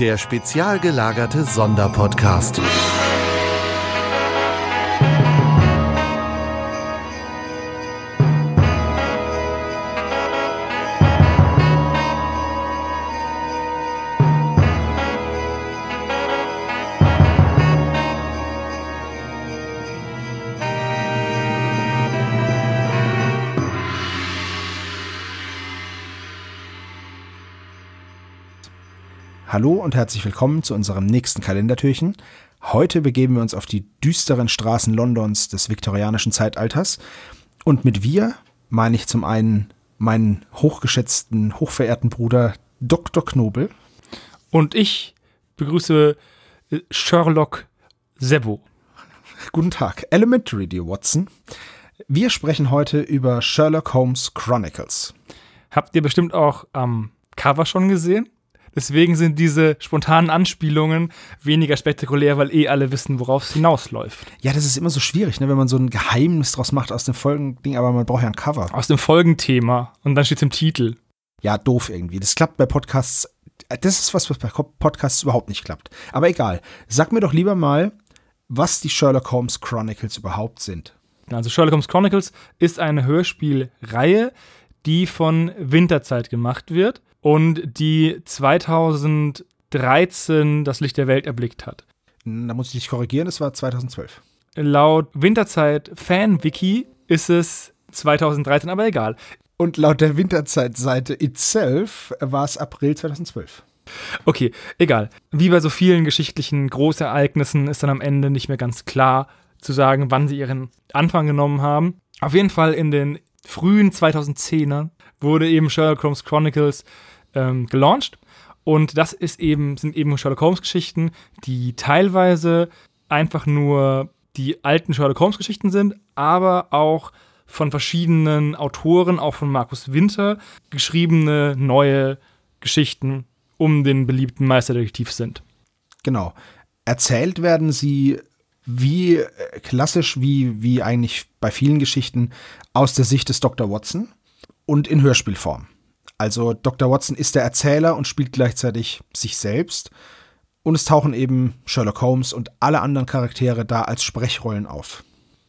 der spezial gelagerte Sonderpodcast. Hallo und herzlich willkommen zu unserem nächsten Kalendertürchen. Heute begeben wir uns auf die düsteren Straßen Londons des viktorianischen Zeitalters. Und mit wir meine ich zum einen meinen hochgeschätzten, hochverehrten Bruder Dr. Knobel. Und ich begrüße äh, Sherlock Sebo. Guten Tag. Elementary, dear Watson. Wir sprechen heute über Sherlock Holmes Chronicles. Habt ihr bestimmt auch am ähm, Cover schon gesehen? Deswegen sind diese spontanen Anspielungen weniger spektakulär, weil eh alle wissen, worauf es hinausläuft. Ja, das ist immer so schwierig, ne? wenn man so ein Geheimnis draus macht aus dem Folgending, aber man braucht ja ein Cover. Aus dem Folgenthema und dann steht es im Titel. Ja, doof irgendwie. Das klappt bei Podcasts. Das ist was, was bei Podcasts überhaupt nicht klappt. Aber egal. Sag mir doch lieber mal, was die Sherlock Holmes Chronicles überhaupt sind. Also Sherlock Holmes Chronicles ist eine Hörspielreihe, die von Winterzeit gemacht wird und die 2013 das Licht der Welt erblickt hat. Da muss ich dich korrigieren, es war 2012. Laut Winterzeit fan wiki ist es 2013, aber egal. Und laut der Winterzeit-Seite itself war es April 2012. Okay, egal. Wie bei so vielen geschichtlichen Großereignissen ist dann am Ende nicht mehr ganz klar zu sagen, wann sie ihren Anfang genommen haben. Auf jeden Fall in den frühen 2010ern wurde eben Sherlock Holmes Chronicles ähm, gelauncht. Und das ist eben, sind eben Sherlock Holmes-Geschichten, die teilweise einfach nur die alten Sherlock Holmes-Geschichten sind, aber auch von verschiedenen Autoren, auch von Markus Winter, geschriebene neue Geschichten um den beliebten Meisterdetektiv sind. Genau. Erzählt werden sie wie äh, klassisch, wie, wie eigentlich bei vielen Geschichten, aus der Sicht des Dr. Watson und in Hörspielform. Also Dr. Watson ist der Erzähler und spielt gleichzeitig sich selbst. Und es tauchen eben Sherlock Holmes und alle anderen Charaktere da als Sprechrollen auf.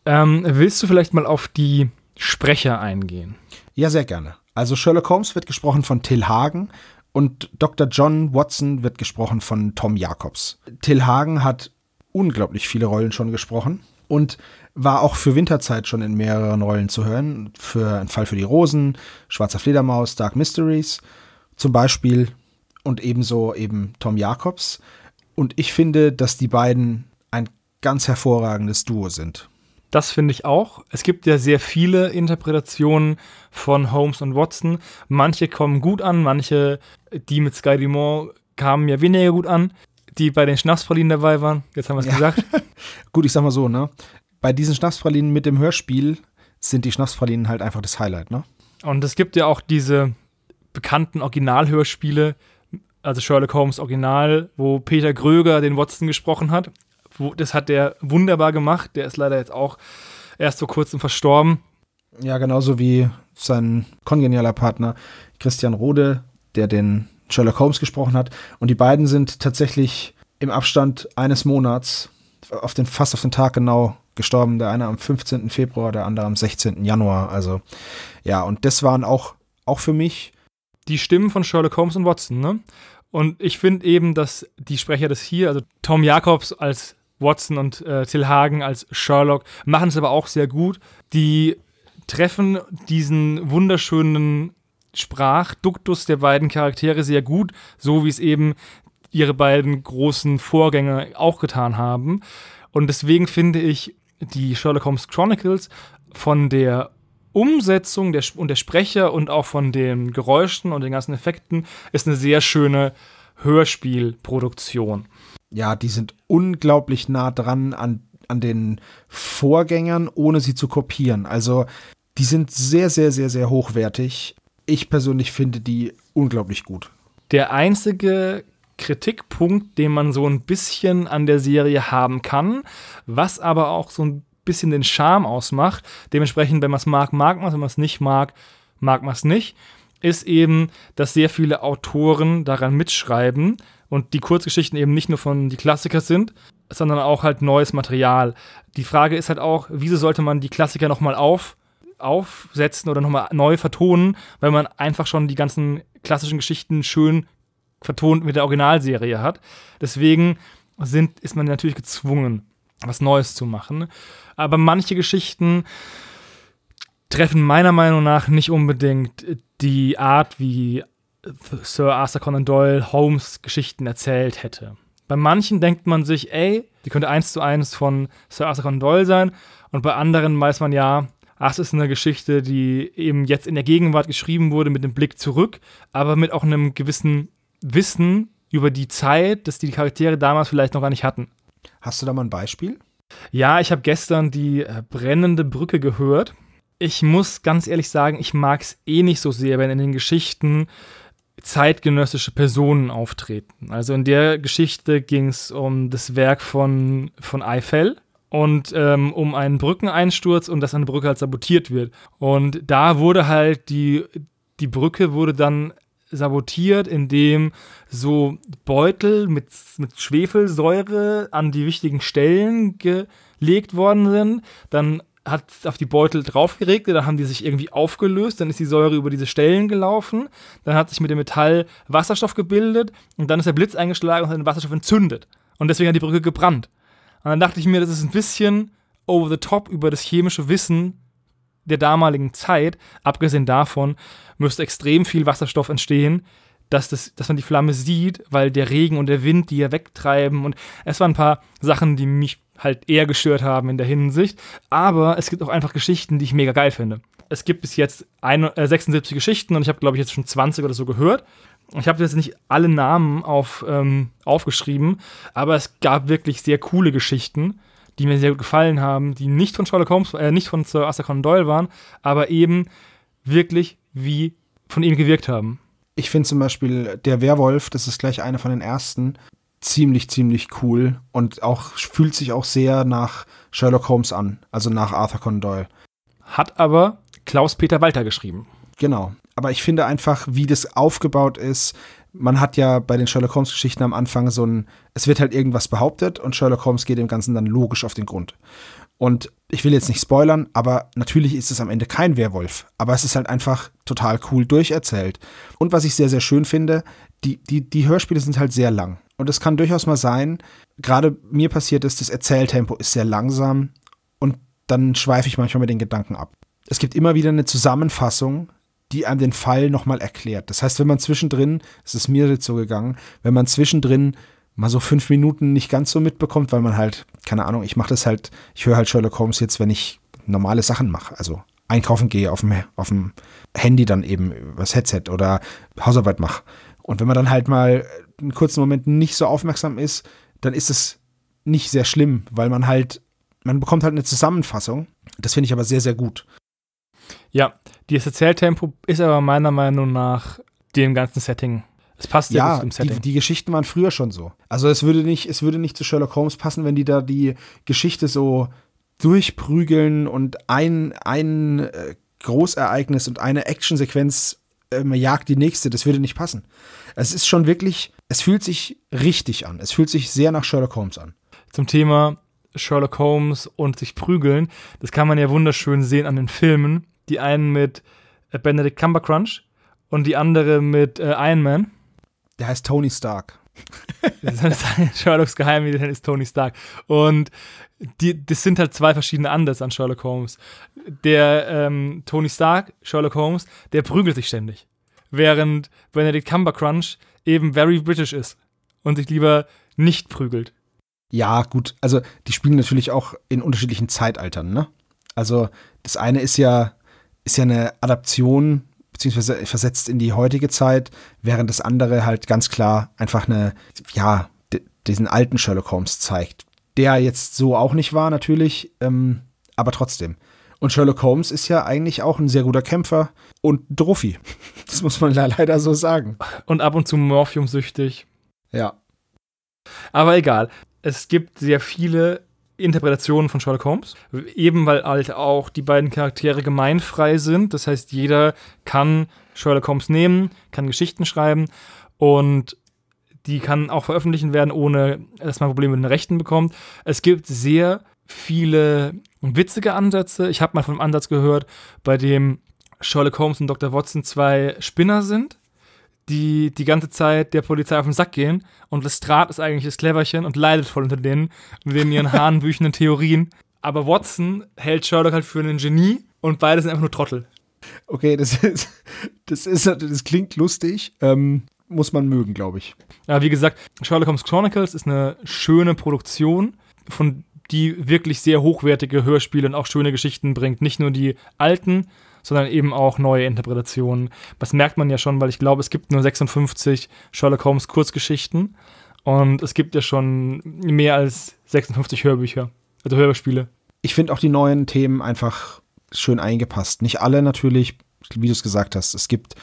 Ähm, willst du vielleicht mal auf die Sprecher eingehen? Ja, sehr gerne. Also Sherlock Holmes wird gesprochen von Till Hagen und Dr. John Watson wird gesprochen von Tom Jacobs. Till Hagen hat unglaublich viele Rollen schon gesprochen und war auch für Winterzeit schon in mehreren Rollen zu hören. Für Ein Fall für die Rosen, Schwarzer Fledermaus, Dark Mysteries zum Beispiel und ebenso eben Tom Jacobs. Und ich finde, dass die beiden ein ganz hervorragendes Duo sind. Das finde ich auch. Es gibt ja sehr viele Interpretationen von Holmes und Watson. Manche kommen gut an, manche, die mit Sky Dumont kamen ja weniger gut an, die bei den Schnapspralinen dabei waren. Jetzt haben wir es ja. gesagt. gut, ich sag mal so, ne? bei diesen Schnapspralinen mit dem Hörspiel sind die Schnapspralinen halt einfach das Highlight, ne? Und es gibt ja auch diese bekannten Originalhörspiele, also Sherlock Holmes Original, wo Peter Gröger den Watson gesprochen hat. Das hat der wunderbar gemacht. Der ist leider jetzt auch erst vor kurzem verstorben. Ja, genauso wie sein kongenialer Partner Christian Rode, der den Sherlock Holmes gesprochen hat. Und die beiden sind tatsächlich im Abstand eines Monats auf den, fast auf den Tag genau gestorben. Der eine am 15. Februar, der andere am 16. Januar. Also ja, und das waren auch, auch für mich. Die Stimmen von Sherlock Holmes und Watson, ne? Und ich finde eben, dass die Sprecher das hier, also Tom Jacobs als Watson und äh, Till Hagen als Sherlock, machen es aber auch sehr gut. Die treffen diesen wunderschönen Sprachduktus der beiden Charaktere sehr gut, so wie es eben ihre beiden großen Vorgänger auch getan haben. Und deswegen finde ich, die Sherlock Holmes Chronicles von der Umsetzung der, und der Sprecher und auch von den Geräuschen und den ganzen Effekten ist eine sehr schöne Hörspielproduktion. Ja, die sind unglaublich nah dran an, an den Vorgängern, ohne sie zu kopieren. Also die sind sehr, sehr, sehr, sehr hochwertig. Ich persönlich finde die unglaublich gut. Der einzige Kritikpunkt, den man so ein bisschen an der Serie haben kann, was aber auch so ein bisschen den Charme ausmacht. Dementsprechend, wenn man es mag, mag man es, wenn man es nicht mag, mag man es nicht, ist eben, dass sehr viele Autoren daran mitschreiben und die Kurzgeschichten eben nicht nur von die Klassiker sind, sondern auch halt neues Material. Die Frage ist halt auch, wieso sollte man die Klassiker nochmal auf, aufsetzen oder nochmal neu vertonen, wenn man einfach schon die ganzen klassischen Geschichten schön vertont mit der Originalserie hat. Deswegen sind, ist man natürlich gezwungen, was Neues zu machen. Aber manche Geschichten treffen meiner Meinung nach nicht unbedingt die Art, wie Sir Arthur Conan Doyle Holmes Geschichten erzählt hätte. Bei manchen denkt man sich, ey, die könnte eins zu eins von Sir Arthur Conan Doyle sein. Und bei anderen weiß man ja, das ist eine Geschichte, die eben jetzt in der Gegenwart geschrieben wurde, mit einem Blick zurück, aber mit auch einem gewissen Wissen über die Zeit, das die Charaktere damals vielleicht noch gar nicht hatten. Hast du da mal ein Beispiel? Ja, ich habe gestern die äh, brennende Brücke gehört. Ich muss ganz ehrlich sagen, ich mag es eh nicht so sehr, wenn in den Geschichten zeitgenössische Personen auftreten. Also in der Geschichte ging es um das Werk von, von Eiffel und ähm, um einen Brückeneinsturz und dass eine Brücke halt sabotiert wird. Und da wurde halt die, die Brücke wurde dann sabotiert, indem so Beutel mit, mit Schwefelsäure an die wichtigen Stellen gelegt worden sind. Dann hat es auf die Beutel draufgeregt, dann haben die sich irgendwie aufgelöst, dann ist die Säure über diese Stellen gelaufen, dann hat sich mit dem Metall Wasserstoff gebildet und dann ist der Blitz eingeschlagen und hat den Wasserstoff entzündet. Und deswegen hat die Brücke gebrannt. Und dann dachte ich mir, das ist ein bisschen over the top über das chemische Wissen der damaligen Zeit, abgesehen davon, müsste extrem viel Wasserstoff entstehen, dass, das, dass man die Flamme sieht, weil der Regen und der Wind die ja wegtreiben. Und es waren ein paar Sachen, die mich halt eher gestört haben in der Hinsicht. Aber es gibt auch einfach Geschichten, die ich mega geil finde. Es gibt bis jetzt 76 äh, Geschichten und ich habe, glaube ich, jetzt schon 20 oder so gehört. Ich habe jetzt nicht alle Namen auf, ähm, aufgeschrieben, aber es gab wirklich sehr coole Geschichten die mir sehr gut gefallen haben, die nicht von Sherlock Holmes, äh, nicht von Sir Arthur Conan Doyle waren, aber eben wirklich wie von ihm gewirkt haben. Ich finde zum Beispiel der Werwolf, das ist gleich einer von den ersten, ziemlich, ziemlich cool und auch fühlt sich auch sehr nach Sherlock Holmes an, also nach Arthur Conan Doyle. Hat aber Klaus-Peter Walter geschrieben. Genau. Aber ich finde einfach, wie das aufgebaut ist, man hat ja bei den Sherlock Holmes Geschichten am Anfang so ein, es wird halt irgendwas behauptet und Sherlock Holmes geht dem Ganzen dann logisch auf den Grund. Und ich will jetzt nicht spoilern, aber natürlich ist es am Ende kein Werwolf. Aber es ist halt einfach total cool durcherzählt. Und was ich sehr, sehr schön finde, die, die, die Hörspiele sind halt sehr lang. Und es kann durchaus mal sein, gerade mir passiert ist, das Erzähltempo ist sehr langsam und dann schweife ich manchmal mit den Gedanken ab. Es gibt immer wieder eine Zusammenfassung die einem den Fall nochmal erklärt. Das heißt, wenn man zwischendrin, es ist mir jetzt so gegangen, wenn man zwischendrin mal so fünf Minuten nicht ganz so mitbekommt, weil man halt, keine Ahnung, ich mache das halt, ich höre halt Sherlock Holmes jetzt, wenn ich normale Sachen mache. Also einkaufen gehe auf dem, auf dem Handy dann eben übers Headset oder Hausarbeit mache. Und wenn man dann halt mal einen kurzen Moment nicht so aufmerksam ist, dann ist es nicht sehr schlimm, weil man halt, man bekommt halt eine Zusammenfassung. Das finde ich aber sehr, sehr gut. Ja, dieses Erzähltempo ist aber meiner Meinung nach dem ganzen Setting. Es passt ja, ja zum Setting. Die, die Geschichten waren früher schon so. Also es würde nicht, es würde nicht zu Sherlock Holmes passen, wenn die da die Geschichte so durchprügeln und ein, ein äh, Großereignis und eine Actionsequenz ähm, jagt die nächste. Das würde nicht passen. Es ist schon wirklich, es fühlt sich richtig an. Es fühlt sich sehr nach Sherlock Holmes an. Zum Thema Sherlock Holmes und sich prügeln, das kann man ja wunderschön sehen an den Filmen. Die einen mit äh, Benedict Cumbercrunch und die andere mit äh, Iron Man. Der heißt Tony Stark. Sherlocks Geheimagent ist Tony Stark. Und die, das sind halt zwei verschiedene Anders an Sherlock Holmes. Der ähm, Tony Stark, Sherlock Holmes, der prügelt sich ständig. Während Benedict Cumbercrunch eben very British ist und sich lieber nicht prügelt. Ja, gut. Also, die spielen natürlich auch in unterschiedlichen Zeitaltern, ne? Also, das eine ist ja ist ja eine Adaption beziehungsweise versetzt in die heutige Zeit, während das andere halt ganz klar einfach eine, ja, diesen alten Sherlock Holmes zeigt. Der jetzt so auch nicht war, natürlich, ähm, aber trotzdem. Und Sherlock Holmes ist ja eigentlich auch ein sehr guter Kämpfer und Trophy. Das muss man leider so sagen. Und ab und zu morphiumsüchtig. Ja. Aber egal. Es gibt sehr viele Interpretationen von Sherlock Holmes. Eben weil halt auch die beiden Charaktere gemeinfrei sind. Das heißt, jeder kann Sherlock Holmes nehmen, kann Geschichten schreiben und die kann auch veröffentlichen werden, ohne dass man Probleme mit den Rechten bekommt. Es gibt sehr viele witzige Ansätze. Ich habe mal von einem Ansatz gehört, bei dem Sherlock Holmes und Dr. Watson zwei Spinner sind die die ganze Zeit der Polizei auf den Sack gehen. Und Lestrade ist eigentlich das Cleverchen und leidet voll unter denen, mit ihren hahnbüchenden Theorien. Aber Watson hält Sherlock halt für einen Genie und beide sind einfach nur Trottel. Okay, das ist, das ist, das klingt lustig. Ähm, muss man mögen, glaube ich. Ja, wie gesagt, Sherlock Holmes Chronicles ist eine schöne Produktion, von die wirklich sehr hochwertige Hörspiele und auch schöne Geschichten bringt. Nicht nur die alten, sondern eben auch neue Interpretationen. Das merkt man ja schon, weil ich glaube, es gibt nur 56 Sherlock Holmes Kurzgeschichten und es gibt ja schon mehr als 56 Hörbücher, also Hörspiele. Ich finde auch die neuen Themen einfach schön eingepasst. Nicht alle natürlich, wie du es gesagt hast. Es gibt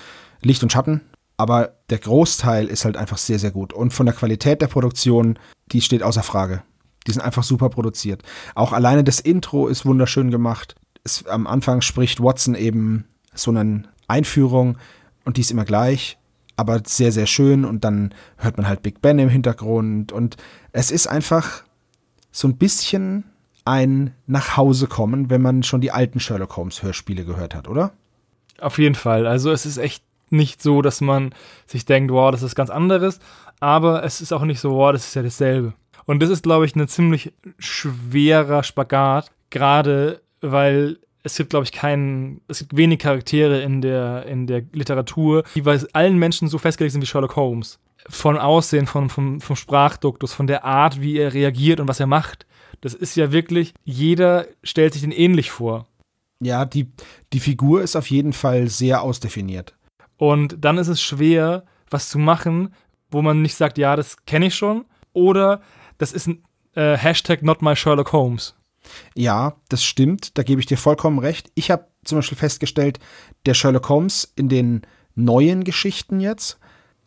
Licht und Schatten, aber der Großteil ist halt einfach sehr, sehr gut. Und von der Qualität der Produktion, die steht außer Frage. Die sind einfach super produziert. Auch alleine das Intro ist wunderschön gemacht es, am Anfang spricht Watson eben so eine Einführung und die ist immer gleich, aber sehr, sehr schön und dann hört man halt Big Ben im Hintergrund und es ist einfach so ein bisschen ein nach Hause kommen, wenn man schon die alten Sherlock Holmes Hörspiele gehört hat, oder? Auf jeden Fall. Also es ist echt nicht so, dass man sich denkt, wow, das ist ganz anderes, aber es ist auch nicht so, wow, das ist ja dasselbe. Und das ist, glaube ich, ein ziemlich schwerer Spagat, gerade weil es gibt, glaube ich, keinen, es gibt wenig Charaktere in der, in der Literatur, die bei allen Menschen so festgelegt sind wie Sherlock Holmes. Von Aussehen, von, vom, vom Sprachduktus, von der Art, wie er reagiert und was er macht. Das ist ja wirklich, jeder stellt sich den ähnlich vor. Ja, die, die Figur ist auf jeden Fall sehr ausdefiniert. Und dann ist es schwer, was zu machen, wo man nicht sagt, ja, das kenne ich schon, oder das ist ein äh, Hashtag not my Sherlock Holmes. Ja, das stimmt, da gebe ich dir vollkommen recht. Ich habe zum Beispiel festgestellt, der Sherlock Holmes in den neuen Geschichten jetzt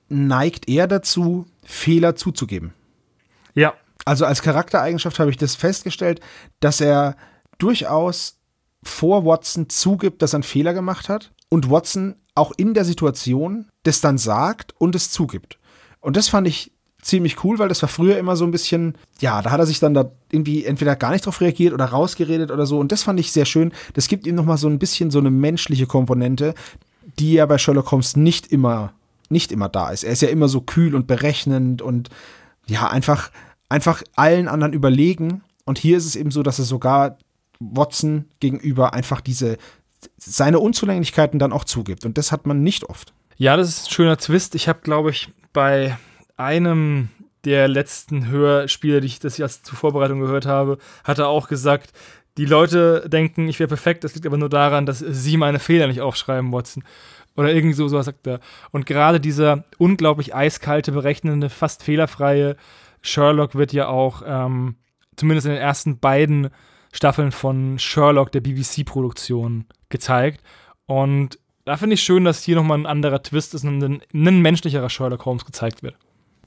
neigt eher dazu, Fehler zuzugeben. Ja. Also als Charaktereigenschaft habe ich das festgestellt, dass er durchaus vor Watson zugibt, dass er einen Fehler gemacht hat und Watson auch in der Situation das dann sagt und es zugibt. Und das fand ich ziemlich cool, weil das war früher immer so ein bisschen, ja, da hat er sich dann da irgendwie entweder gar nicht drauf reagiert oder rausgeredet oder so. Und das fand ich sehr schön. Das gibt ihm nochmal so ein bisschen so eine menschliche Komponente, die ja bei Sherlock Holmes nicht immer, nicht immer da ist. Er ist ja immer so kühl und berechnend und ja, einfach, einfach allen anderen überlegen. Und hier ist es eben so, dass er sogar Watson gegenüber einfach diese, seine Unzulänglichkeiten dann auch zugibt. Und das hat man nicht oft. Ja, das ist ein schöner Twist. Ich habe, glaube ich, bei einem der letzten Hörspiele, die ich, das ich als zur Vorbereitung gehört habe, hat er auch gesagt, die Leute denken, ich wäre perfekt, das liegt aber nur daran, dass sie meine Fehler nicht aufschreiben, Watson. Oder irgendwie so, sowas sagt er. Und gerade dieser unglaublich eiskalte, berechnende, fast fehlerfreie Sherlock wird ja auch ähm, zumindest in den ersten beiden Staffeln von Sherlock, der BBC-Produktion, gezeigt. Und da finde ich schön, dass hier nochmal ein anderer Twist ist und ein, ein menschlicherer Sherlock Holmes gezeigt wird.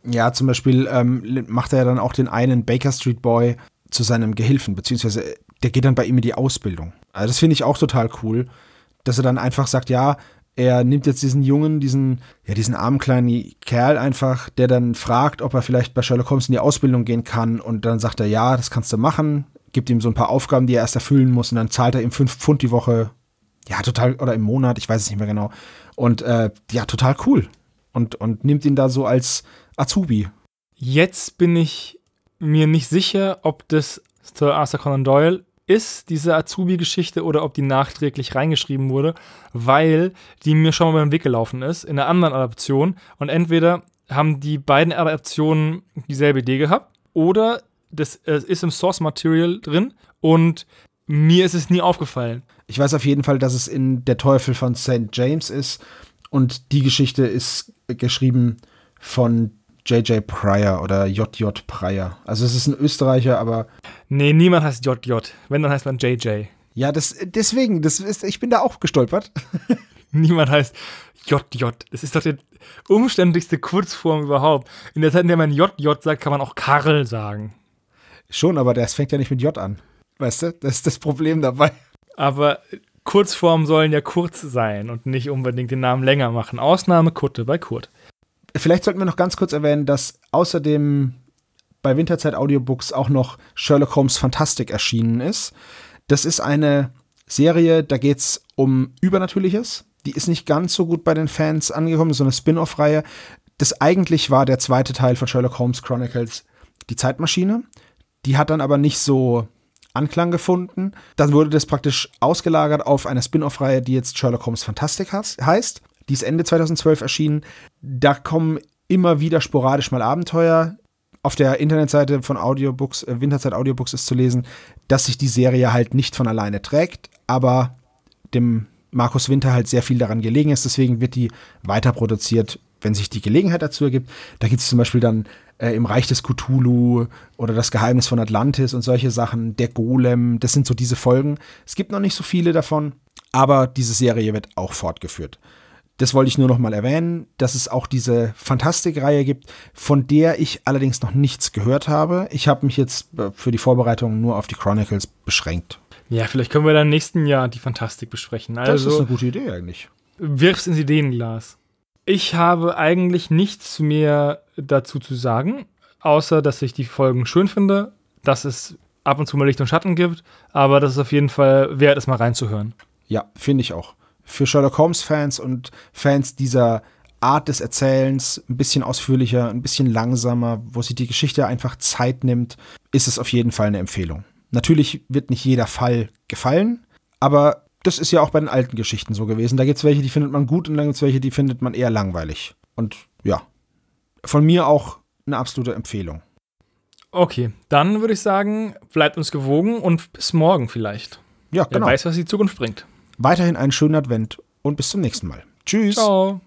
Ja, zum Beispiel ähm, macht er ja dann auch den einen Baker Street Boy zu seinem Gehilfen, beziehungsweise äh, der geht dann bei ihm in die Ausbildung. Also das finde ich auch total cool, dass er dann einfach sagt, ja, er nimmt jetzt diesen Jungen, diesen, ja, diesen armen kleinen Kerl einfach, der dann fragt, ob er vielleicht bei Sherlock Holmes in die Ausbildung gehen kann und dann sagt er, ja, das kannst du machen, gibt ihm so ein paar Aufgaben, die er erst erfüllen muss und dann zahlt er ihm fünf Pfund die Woche, ja, total, oder im Monat, ich weiß es nicht mehr genau. Und äh, ja, total cool. Und, und nimmt ihn da so als, Azubi. Jetzt bin ich mir nicht sicher, ob das Sir Arthur Conan Doyle ist, diese Azubi-Geschichte, oder ob die nachträglich reingeschrieben wurde, weil die mir schon mal beim Weg gelaufen ist, in einer anderen Adaption. Und entweder haben die beiden Adaptionen dieselbe Idee gehabt, oder das äh, ist im Source Material drin und mir ist es nie aufgefallen. Ich weiß auf jeden Fall, dass es in Der Teufel von St. James ist und die Geschichte ist geschrieben von JJ Pryor oder JJ Pryor. Also es ist ein Österreicher, aber. Nee, niemand heißt JJ. Wenn, dann heißt man JJ. Ja, das, deswegen, das ist, ich bin da auch gestolpert. niemand heißt JJ. Das ist doch die umständlichste Kurzform überhaupt. In der Zeit, in der man JJ sagt, kann man auch Karl sagen. Schon, aber das fängt ja nicht mit J an. Weißt du, das ist das Problem dabei. Aber Kurzformen sollen ja kurz sein und nicht unbedingt den Namen länger machen. Ausnahme Kutte bei Kurt. Vielleicht sollten wir noch ganz kurz erwähnen, dass außerdem bei Winterzeit Audiobooks auch noch Sherlock Holmes Fantastic erschienen ist. Das ist eine Serie, da geht es um Übernatürliches. Die ist nicht ganz so gut bei den Fans angekommen, so eine Spin-off-Reihe. Das eigentlich war der zweite Teil von Sherlock Holmes Chronicles, die Zeitmaschine. Die hat dann aber nicht so Anklang gefunden. Dann wurde das praktisch ausgelagert auf eine Spin-off-Reihe, die jetzt Sherlock Holmes Fantastic heißt. Die ist Ende 2012 erschienen. Da kommen immer wieder sporadisch mal Abenteuer. Auf der Internetseite von Audiobooks, äh, Winterzeit Audiobooks ist zu lesen, dass sich die Serie halt nicht von alleine trägt, aber dem Markus Winter halt sehr viel daran gelegen ist. Deswegen wird die weiter produziert, wenn sich die Gelegenheit dazu ergibt. Da gibt es zum Beispiel dann äh, im Reich des Cthulhu oder das Geheimnis von Atlantis und solche Sachen, der Golem, das sind so diese Folgen. Es gibt noch nicht so viele davon, aber diese Serie wird auch fortgeführt. Das wollte ich nur noch mal erwähnen, dass es auch diese Fantastikreihe gibt, von der ich allerdings noch nichts gehört habe. Ich habe mich jetzt äh, für die Vorbereitung nur auf die Chronicles beschränkt. Ja, vielleicht können wir dann nächsten Jahr die Fantastik besprechen. Also, das ist also eine gute Idee eigentlich. Wirf's ins Ideenglas. Ich habe eigentlich nichts mehr dazu zu sagen, außer dass ich die Folgen schön finde, dass es ab und zu mal Licht und Schatten gibt, aber dass es auf jeden Fall wert, ist, mal reinzuhören. Ja, finde ich auch für Sherlock Holmes-Fans und Fans dieser Art des Erzählens, ein bisschen ausführlicher, ein bisschen langsamer, wo sich die Geschichte einfach Zeit nimmt, ist es auf jeden Fall eine Empfehlung. Natürlich wird nicht jeder Fall gefallen, aber das ist ja auch bei den alten Geschichten so gewesen. Da gibt es welche, die findet man gut und dann gibt es welche, die findet man eher langweilig. Und ja, von mir auch eine absolute Empfehlung. Okay, dann würde ich sagen, bleibt uns gewogen und bis morgen vielleicht. Ja, genau. Wer weiß, was die Zukunft bringt. Weiterhin einen schönen Advent und bis zum nächsten Mal. Tschüss. Ciao.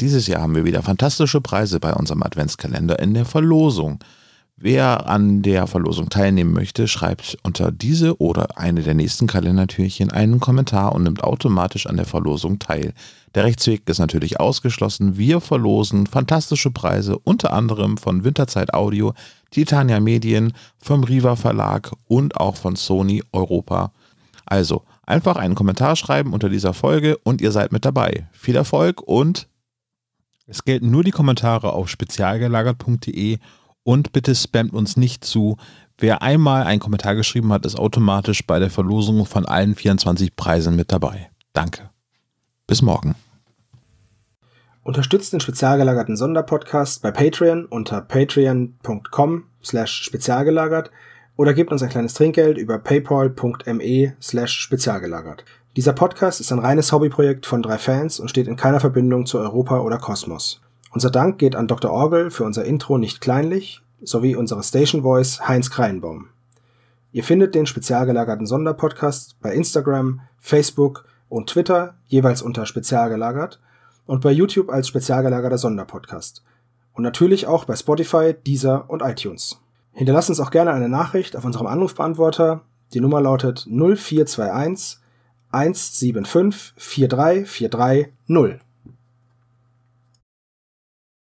dieses Jahr haben wir wieder fantastische Preise bei unserem Adventskalender in der Verlosung. Wer an der Verlosung teilnehmen möchte, schreibt unter diese oder eine der nächsten Kalendertürchen einen Kommentar und nimmt automatisch an der Verlosung teil. Der Rechtsweg ist natürlich ausgeschlossen. Wir verlosen fantastische Preise unter anderem von Winterzeit Audio, Titania Medien, vom Riva Verlag und auch von Sony Europa. Also einfach einen Kommentar schreiben unter dieser Folge und ihr seid mit dabei. Viel Erfolg und es gelten nur die Kommentare auf spezialgelagert.de und bitte spamt uns nicht zu. Wer einmal einen Kommentar geschrieben hat, ist automatisch bei der Verlosung von allen 24 Preisen mit dabei. Danke. Bis morgen. Unterstützt den spezialgelagerten Sonderpodcast bei Patreon unter patreon.com/spezialgelagert oder gebt uns ein kleines Trinkgeld über paypal.me slash spezialgelagert. Dieser Podcast ist ein reines Hobbyprojekt von drei Fans und steht in keiner Verbindung zu Europa oder Kosmos. Unser Dank geht an Dr. Orgel für unser Intro nicht kleinlich sowie unsere Station Voice Heinz Kreinbaum. Ihr findet den spezialgelagerten Sonderpodcast bei Instagram, Facebook und Twitter jeweils unter spezialgelagert und bei YouTube als spezialgelagerter Sonderpodcast. Und natürlich auch bei Spotify, Deezer und iTunes. Hinterlasst uns auch gerne eine Nachricht auf unserem Anrufbeantworter. Die Nummer lautet 0421 175 43430.